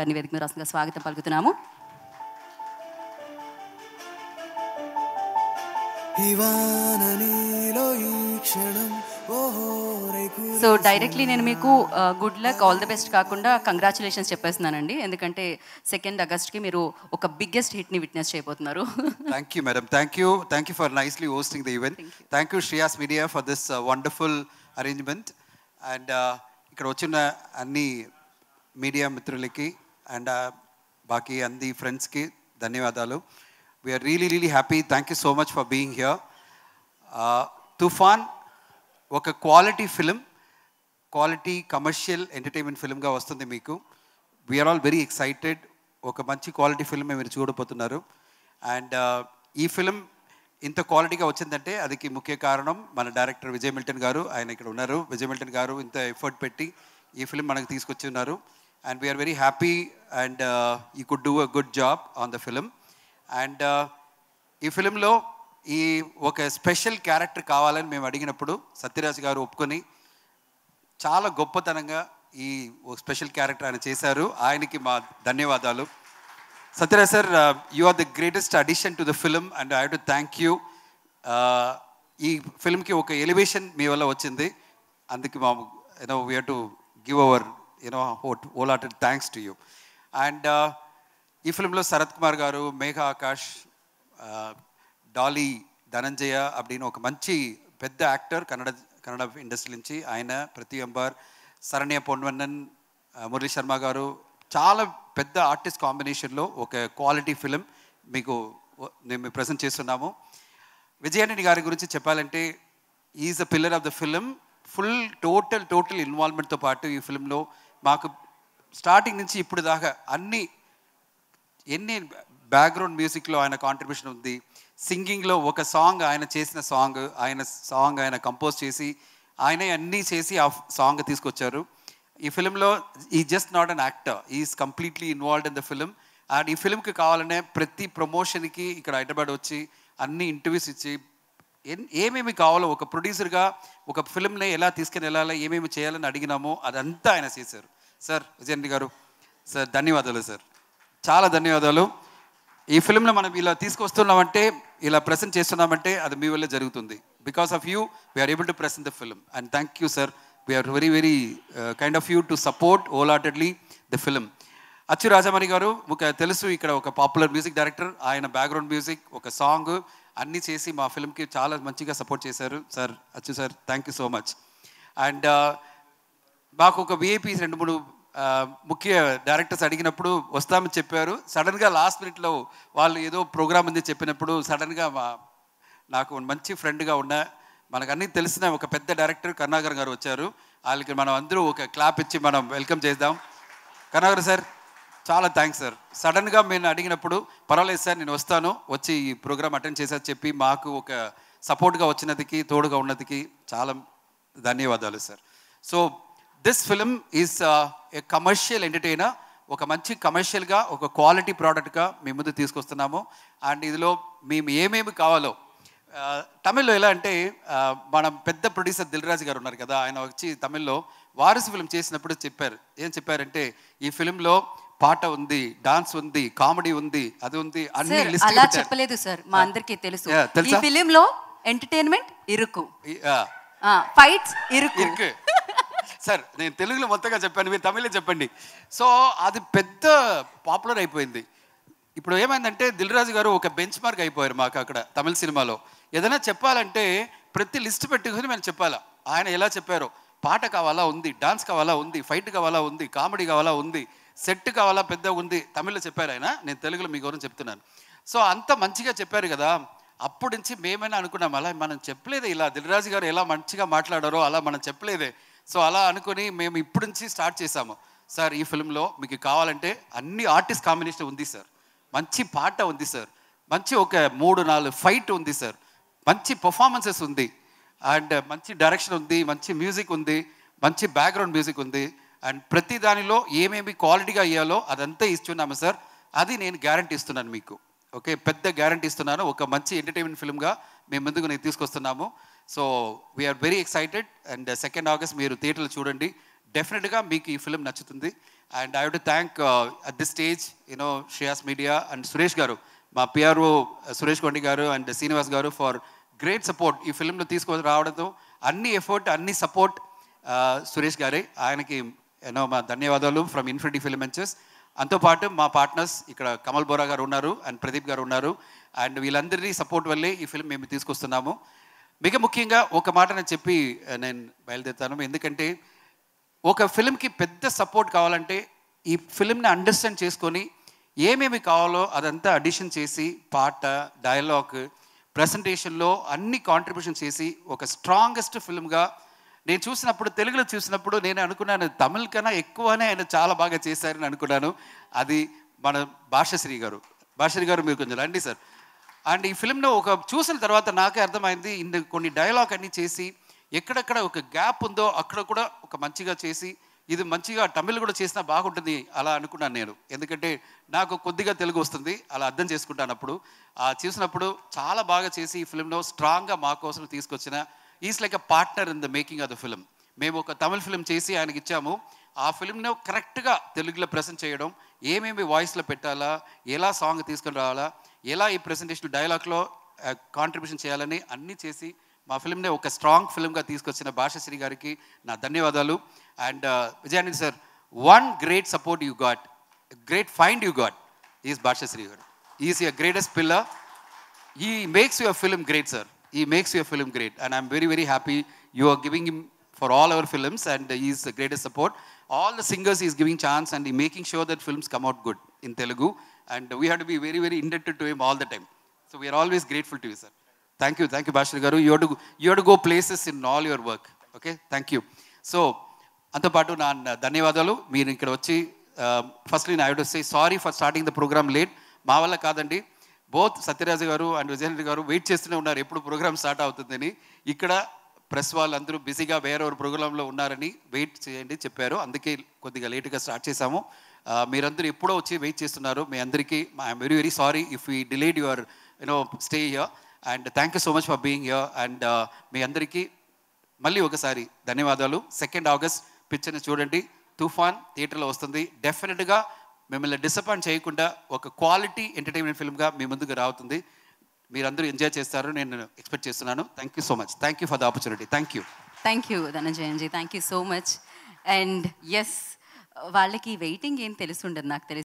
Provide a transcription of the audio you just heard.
గారిని వేదిక మీద రాష్ట్రంగా స్వాగతం పలుకుతున్నాము సో డైరెక్ట్లీ నేను మీకు good luck all the best కాకుండా కంగ్రాచులేషన్స్ చెప్పేస్తున్నానండి ఎందుకంటే సెకండ్ ఆగస్ట్కి మీరు ఒక బిగ్గెస్ట్ హిట్ని విట్నెస్ చేయబోతున్నారు thank you madam thank you thank you for nicely hosting the event thank you Shreyas Media for this wonderful arrangement and ఇక్కడ వచ్చిన అన్ని మీడియా మిత్రులకి అండ్ బాకీ అంది ఫ్రెండ్స్కి ధన్యవాదాలు we are really really happy thank you so much for being here Toofan ఒక quality film quality commercial entertainment ఫిలింగా వస్తుంది మీకు వీఆర్ ఆల్ వెరీ ఎక్సైటెడ్ ఒక మంచి క్వాలిటీ ఫిలిం మీరు చూడబోతున్నారు అండ్ ఈ ఫిలిం ఇంత క్వాలిటీగా వచ్చిందంటే అదికి ముఖ్య కారణం మన డైరెక్టర్ విజయ్ మిల్టన్ గారు ఆయన ఇక్కడ ఉన్నారు విజయ్ మిల్టన్ గారు ఇంత ఎఫర్ట్ పెట్టి ఈ ఫిలిం మనకు తీసుకొచ్చి ఉన్నారు and we are very happy and uh, you could do a good job on the film. And uh, ఈ ఫిలింలో ఈ ఒక స్పెషల్ క్యారెక్టర్ కావాలని మేము అడిగినప్పుడు సత్యరాజ్ గారు ఒప్పుకొని చాలా గొప్పతనంగా ఈ స్పెషల్ క్యారెక్టర్ ఆయన చేశారు ఆయనకి మా ధన్యవాదాలు Sathyaraj sir you are the greatest addition to the film and I to thank you ఈ ఫిలింకి ఒక ఎలివేషన్ మీ వల్ల వచ్చింది అందుకే మా you know we to give our you know elated thanks to you and ఈ ఫిల్మ్లో శరత్ కుమార్ గారు మేఘ ఆకాష్ డాలీ ధనంజయ అప్పుడు ఒక మంచి పెద్ద యాక్టర్ కన్నడ కన్నడ ఇండస్ట్రీ నుంచి ఆయన ప్రతి అంబార్ శరణ్య పొన్వన్నన్ మురళీ శర్మ గారు చాలా పెద్ద ఆర్టిస్ట్ కాంబినేషన్లో ఒక క్వాలిటీ ఫిలిం మీకు మేము ప్రజెంట్ చేస్తున్నాము విజయానండి గారి గురించి చెప్పాలంటే is the pillar of the film full total total ఇన్వాల్వ్మెంట్తో పాటు ఈ ఫిలింలో మాకు స్టార్టింగ్ నుంచి ఇప్పుడు దాకా అన్ని ఎన్ని బ్యాక్గ్రౌండ్ మ్యూజిక్లో ఆయన కాంట్రిబ్యూషన్ ఉంది సింగింగ్లో ఒక సాంగ్ ఆయన చేసిన సాంగ్ ఆయన సాంగ్ ఆయన కంపోజ్ చేసి ఆయనే అన్నీ చేసి ఆ సాంగ్ తీసుకొచ్చారు ఈ ఫిలింలో ఈ just not an actor is completely involved in the film and ఈ ఫిలింకి కావాలనే ప్రతి ప్రమోషన్కి ఇక్కడ హైదరాబాద్ వచ్చి అన్ని ఇంటర్వ్యూస్ ఇచ్చి ఏమేమి కావాలో ఒక ప్రొడ్యూసర్గా ఒక ఫిల్మ్ని ఎలా తీసుకుని వెళ్ళాలో ఏమేమి చేయాలని అడిగినామో అదంతా ఆయన చేశారు సార్ విజయన్ గారు సార్ ధన్యవాదాలు సార్ చాలా ధన్యవాదాలు ఈ ఫిల్మ్ని మనం ఇలా తీసుకొస్తున్నామంటే ఇలా ప్రెసెంట్ చేస్తున్నామంటే అది మీ వల్లే జరుగుతుంది because of you we are able to present the film and thank you sir we are very very kind of you to support whole heartedly the film Achu Rajamani గారు ఒక తెలుసు ఇక్కడ ఒక పాపులర్ మ్యూజిక్ డైరెక్టర్ ఆయన బ్యాక్గ్రౌండ్ మ్యూజిక్ ఒక సాంగ్ అన్నీ చేసి మా ఫిల్మ్కి చాలా మంచిగా సపోర్ట్ చేశారు sir Achu sir thank you so much and మాకు ఒక విఐపీ రెండు మూడు ముఖ్య డైరెక్టర్స్ అడిగినప్పుడు వస్తామని చెప్పారు సడన్గా లాస్ట్ మినిట్లో వాళ్ళు ఏదో ప్రోగ్రామ్ ఉంది చెప్పినప్పుడు సడన్గా మా నాకు మంచి ఫ్రెండ్గా ఉన్న మనకు అన్నీ తెలిసిన ఒక పెద్ద డైరెక్టర్ కరుణాకర్ గారు వచ్చారు వాళ్ళకి మనం అందరూ ఒక క్లాప్ ఇచ్చి మనం వెల్కమ్ చేద్దాం కరుణాకర్ సార్ చాలా థ్యాంక్స్ సార్ సడన్గా మేము అడిగినప్పుడు పర్వాలేదు సార్ నేను వస్తాను వచ్చి ఈ ప్రోగ్రామ్ అటెండ్ చేశారు చెప్పి మాకు ఒక సపోర్ట్గా వచ్చినదికి తోడుగా ఉన్నదికి చాలా ధన్యవాదాలు sir so this film is a commercial entertainer ఒక మంచి కమర్షియల్గా ఒక క్వాలిటీ ప్రోడక్ట్గా మీ ముందు తీసుకొస్తున్నాము అండ్ ఇదిలో మేము ఏమేమి కావాలో uh, తమిళ్లో ఎలా అంటే uh, మనం పెద్ద ప్రొడ్యూసర్ దిల్రాజు గారు ఉన్నారు కదా ఆయన వచ్చి తమిళ్లో వారసు ఫిలిం చేసినప్పుడు చెప్పారు ఏం చెప్పారంటే ఈ ఫిలింలో పాట ఉంది డాన్స్ ఉంది కామెడీ ఉంది అది ఉంది అన్ని లిస్ట్ అలా చెప్పలేదు సార్ మా అందరికీ తెలుసు ఈ ఫిలిం లో ఎంటర్టైన్మెంట్ ఇరుకు ఫైట్స్ ఇరుకు సార్ నేను తెలుగులో మొత్తంగా చెప్పాను మీరు తమిళలో చెప్పండి సో అది పెద్ద పాపులర్ అయిపోయింది ఇప్పుడు ఏమైందంటే దిల్రాజు గారు ఒక బెంచ్ మార్క్ అయిపోయారు మాకు అక్కడ తమిళ సినిమాలో ఏదైనా చెప్పాలంటే ప్రతి లిస్ట్ పెట్టుకుని మేము చెప్పాలా ఆయన ఎలా చెప్పారో పాట కావాలా ఉంది డాన్స్ కావాలా ఉంది ఫైట్ కావాలా ఉంది కామెడీ కావాలా ఉంది సెట్ కావాలా పెద్ద ఉంది తమిళ్లో చెప్పారు ఆయన నేను తెలుగులో మీ గురించి చెప్తున్నాను సో అంత మంచిగా చెప్పారు కదా అప్పటి నుంచి మేమైనా అనుకున్నాం అలా మనం చెప్పలేదే ఇలా దిల్రాజు గారు ఎలా మంచిగా మాట్లాడారో అలా మనం చెప్పలేదే సో అలా అనుకుని మేము ఇప్పటి నుంచి స్టార్ట్ చేసాము సార్ ఈ ఫిల్మ్లో మీకు కావాలంటే అన్ని ఆర్టిస్ట్ కాంబినేషన్ ఉంది సార్ మంచి పాట ఉంది సార్ మంచి ఒక మూడు నాలుగు ఫైట్ ఉంది సార్ మంచి పర్ఫార్మెన్సెస్ ఉంది అండ్ మంచి డైరెక్షన్ ఉంది మంచి మ్యూజిక్ ఉంది మంచి బ్యాక్గ్రౌండ్ మ్యూజిక్ ఉంది అండ్ ప్రతి దానిలో ఏమేమి క్వాలిటీగా ఇవ్వాలో అదంతా ఇస్తున్నాము సార్ అది నేను గ్యారంటీ ఇస్తున్నాను మీకు ఓకే పెద్ద గ్యారంటీ ఇస్తున్నాను ఒక మంచి ఎంటర్టైన్మెంట్ ఫిల్మ్గా మేము ముందుకు నేను తీసుకొస్తున్నాము so we are very excited and second August మీరు థియేటర్లో చూడండి డెఫినెట్గా మీకు ఈ ఫిలిం నచ్చుతుంది and I to thank at the stage you know Shreyas media and Suresh గారు మా పిఆర్ఓ సురేష్ కొండి గారు అండ్ శ్రీనివాస్ గారు ఫర్ గ్రేట్ సపోర్ట్ ఈ ఫిలింలో తీసుకొని రావడంతో అన్ని ఎఫర్ట్ అన్ని సపోర్ట్ సురేష్ uh, గారే ఆయనకి ఎన్నో మా ధన్యవాదాలు ఫ్రమ్ ఇన్ఫినిటీ ఫిల్మ్ అంతోపాటు మా పార్ట్నర్స్ ఇక్కడ కమల్ బోరా గారు ఉన్నారు అండ్ ప్రదీప్ గారు ఉన్నారు అండ్ వీళ్ళందరినీ సపోర్ట్ వల్లే ఈ ఫిల్మ్ మేము తీసుకొస్తున్నాము మిగ ముఖ్యంగా ఒక మాట నేను చెప్పి eh, నేను బయలుదేరుతాను ఎందుకంటే ఒక ఫిల్మ్కి పెద్ద సపోర్ట్ కావాలంటే ఈ ఫిల్మ్ని అండర్స్టాండ్ చేసుకొని ఏమేమి కావాలో అదంతా అడిషన్ చేసి పాట డైలాగ్ ప్రజెంటేషన్లో అన్ని కాంట్రిబ్యూషన్ చేసి ఒక స్ట్రాంగెస్ట్ ఫిల్మ్గా నేను చూసినప్పుడు తెలుగులో చూసినప్పుడు నేను అనుకున్నాను తమిళ్ కన్నా ఎక్కువనే ఆయన చాలా బాగా చేశారని అనుకున్నాను అది మన భాషశ్రీ గారు భాషశ్రీ గారు మీరు కొంచెం రండి సార్ అండ్ ఈ ఫిల్మ్లో ఒక చూసిన తర్వాత నాకే అర్థమైంది ఇన్ని కొన్ని డైలాగ్ అన్నీ చేసి ఎక్కడెక్కడ ఒక గ్యాప్ ఉందో అక్కడ కూడా ఒక మంచిగా చేసి ఇది మంచిగా తమిళ్ కూడా చేసినా బాగుంటుంది అలా అనుకున్నాను నేను ఎందుకంటే నాకు కొద్దిగా తెలుగు వస్తుంది అలా అర్థం చేసుకుంటాను అప్పుడు చూసినప్పుడు చాలా బాగా చేసి ఈ ఫిల్మ్లో స్ట్రాంగ్గా మా కోసం తీసుకొచ్చిన is like a partner in the making of the film మేము ఒక తమిళ ఫిలిం చేసి ఆయనకి ఇచ్చాము ఆ ఫిలింను కరెక్ట్గా తెలుగులో ప్రజెంట్ చేయడం ఏమేమి వాయిస్లో పెట్టాలా ఎలా సాంగ్ తీసుకుని రావాలా ఎలా ఈ ప్రజెంటేషన్ డైలాగ్లో కాంట్రిబ్యూషన్ చేయాలని అన్నీ చేసి మా ఫిలింని ఒక స్ట్రాంగ్ ఫిలింగా తీసుకొచ్చిన భాషశ్రీ గారికి నా ధన్యవాదాలు and uh, Vijayanand sir one great support you got great find you got is Bhashasri గారు is your greatest pillar he makes your film great sir he makes your film great. And I'm very, very happy you are giving him for all our films and is the greatest support. All the singers is giving chance and he making sure that films come out good in Telugu. And we have to be very, very indebted to him all the time. So we are always grateful to you, sir. Thank you, thank you, Bashir Garu. You have to, you have to go places in all your work. Okay thank you so అంతోపాటు నా ధన్యవాదాలు మీరు ఇక్కడ వచ్చి firstly I would say sorry for starting the programme late మా వల్ల కాదండి both Satyaraju గారు అండ్ విజయనరెడ్డి గారు వెయిట్ చేస్తూనే ఉన్నారు ఎప్పుడు ప్రోగ్రామ్ స్టార్ట్ అవుతుందని ఇక్కడ ప్రెస్ వాళ్ళందరూ బిజీగా వేరొక ప్రోగ్రాంలో ఉన్నారని వెయిట్ చేయండి చెప్పారు అందుకే కొద్దిగా లేటుగా స్టార్ట్ చేశాము మీరందరూ ఎప్పుడో వచ్చి వెయిట్ చేస్తున్నారు మీ అందరికీ I'm very very sorry if you delayed your you know stay here and thank you so much for being here and మీ అందరికీ మళ్ళీ ఒకసారి ధన్యవాదాలు సెకండ్ ఆగస్ట్ పిక్చర్ని చూడండి తుఫాన్ థియేటర్లో వస్తుంది డెఫినెట్గా మిమ్మల్ని డిసప్పాయింట్ చేయకుండా ఒక క్వాలిటీ ఎంటర్టైన్మెంట్ ఫిల్మ్గా మీ ముందుకు రావుతుంది మీరందరూ ఎంజాయ్ చేస్తారు నేను ఎక్స్పెక్ట్ చేస్తున్నాను thank you so much thank you for the opportunity thank you thank you Dhananjayanji thank you so much and yes వాళ్ళకి వెయిటింగ్ ఏం తెలుసుండదు నాకు తెలిసి